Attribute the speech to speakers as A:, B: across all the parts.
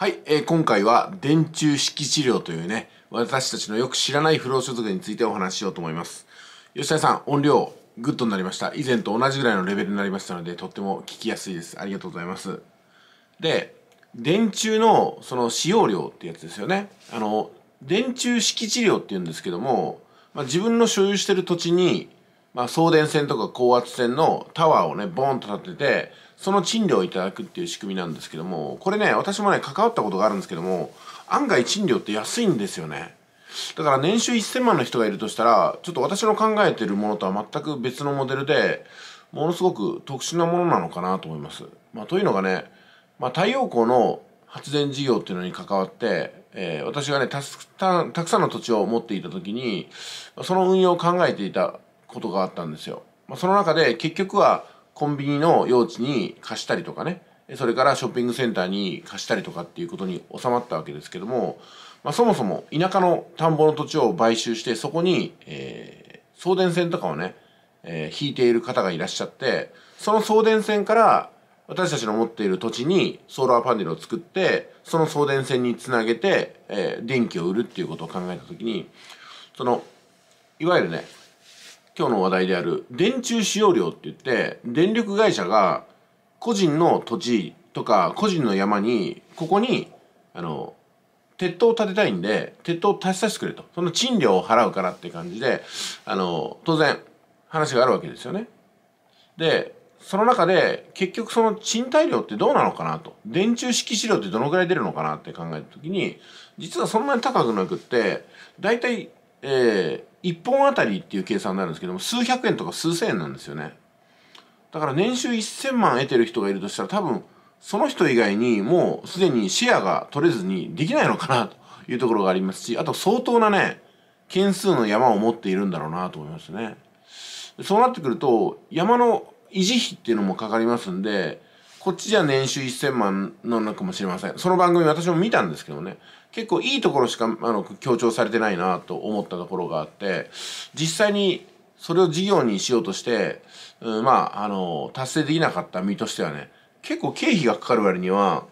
A: はい、えー、今回は電柱式治療というね、私たちのよく知らない不老所得についてお話ししようと思います。吉田さん、音量、グッドになりました。以前と同じぐらいのレベルになりましたので、とっても聞きやすいです。ありがとうございます。で、電柱のその使用量ってやつですよね。あの、電柱式治療って言うんですけども、まあ、自分の所有してる土地に、まあ、送電線とか高圧線のタワーをね、ボーンと立てて、その賃料をいただくっていう仕組みなんですけども、これね、私もね、関わったことがあるんですけども、案外賃料って安いんですよね。だから年収1000万の人がいるとしたら、ちょっと私の考えてるものとは全く別のモデルで、ものすごく特殊なものなのかなと思います。まあ、というのがね、まあ、太陽光の発電事業っていうのに関わって、えー、私がねたくさんの土地を持っていた時にその運用を考えていたことがあったんですよ。まあ、その中で結局はコンビニの用地に貸したりとかね、それからショッピングセンターに貸したりとかっていうことに収まったわけですけども、まあ、そもそも田舎の田んぼの土地を買収してそこに、えー、送電線とかをね、えー、引いている方がいらっしゃってその送電線から私たちの持っている土地にソーラーパネルを作ってその送電線につなげて、えー、電気を売るっていうことを考えた時にそのいわゆるね今日の話題である電柱使用料って言って電力会社が個人の土地とか個人の山にここにあの鉄塔を建てたいんで鉄塔を建てさせてくれとその賃料を払うからって感じであの当然話があるわけですよね。でその中で結局その賃貸料ってどうなのかなと電柱式資料ってどのくらい出るのかなって考えた時に実はそんなに高くなくって大体えー、1本あたりっていう計算になるんですけども数百円とか数千円なんですよねだから年収1000万得てる人がいるとしたら多分その人以外にもうすでにシェアが取れずにできないのかなというところがありますしあと相当なね件数の山を持っているんだろうなと思いますねそうなってくると山の維持費っていうのもかかりますんでこっちじゃ年収1000万なのかもしれません。その番組私も見たんですけどね、結構いいところしかあの強調されてないなと思ったところがあって、実際にそれを事業にしようとして、うん、まあ、あの、達成できなかった身としてはね、結構経費がかかる割には、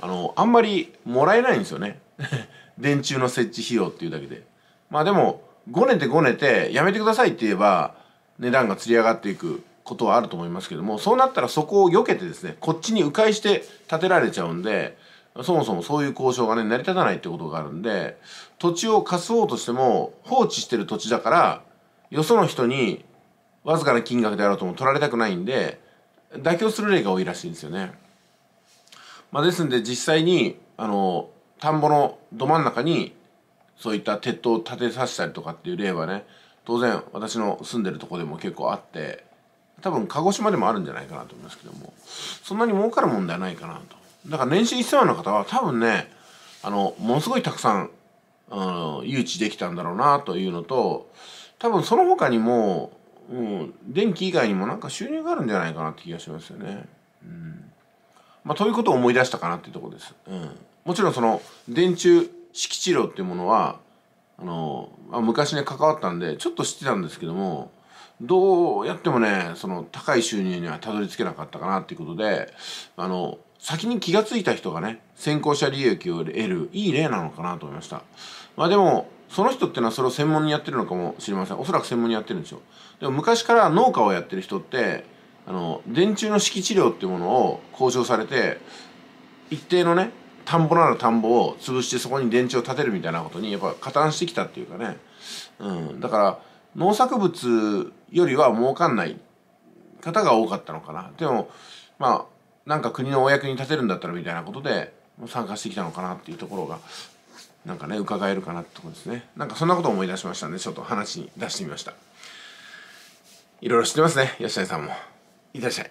A: あの、あんまりもらえないんですよね。電柱の設置費用っていうだけで。まあでも、ごねてごねて、やめてくださいって言えば、値段がつり上がっていく。ことはあると思いますけどもそうなったらそこを避けてですねこっちに迂回して建てられちゃうんでそもそもそういう交渉がね成り立たないってことがあるんで土地を貸そうとしても放置してる土地だからよその人にわずかな金額であろうとも取られたくないんで妥協する例が多いらしいんですよね。まあ、ですんで実際にあの田んぼのど真ん中にそういった鉄塔を建てさせたりとかっていう例はね当然私の住んでるとこでも結構あって多分鹿児島でもあるんじゃないかなと思いますけどもそんなに儲かる問題ないかなとだから年収1000万の方は多分ねあのものすごいたくさん、うん、誘致できたんだろうなというのと多分その他にも、うん、電気以外にもなんか収入があるんじゃないかなって気がしますよね。うんまあ、ということを思い出したかなっていうとこです。うん、もちろんその電柱敷地料っていうものはあの、まあ、昔ね関わったんでちょっと知ってたんですけどもどうやってもねその高い収入にはたどり着けなかったかなっていうことであの先に気が付いた人がね先行者利益を得るいい例なのかなと思いましたまあでもその人ってのはそれを専門にやってるのかもしれませんおそらく専門にやってるんでしょうでも昔から農家をやってる人ってあの電柱の敷地料っていうものを交渉されて一定のね田んぼなら田んぼを潰してそこに電柱を建てるみたいなことにやっぱ加担してきたっていうかね、うん、だから農作物よりは儲かんない方が多かったのかなでもまあなんか国のお役に立てるんだったらみたいなことで参加してきたのかなっていうところがなんかね伺えるかなってとこですねなんかそんなことを思い出しましたん、ね、でちょっと話に出してみましたいろいろ知ってますね吉谷さんもいってらっしゃい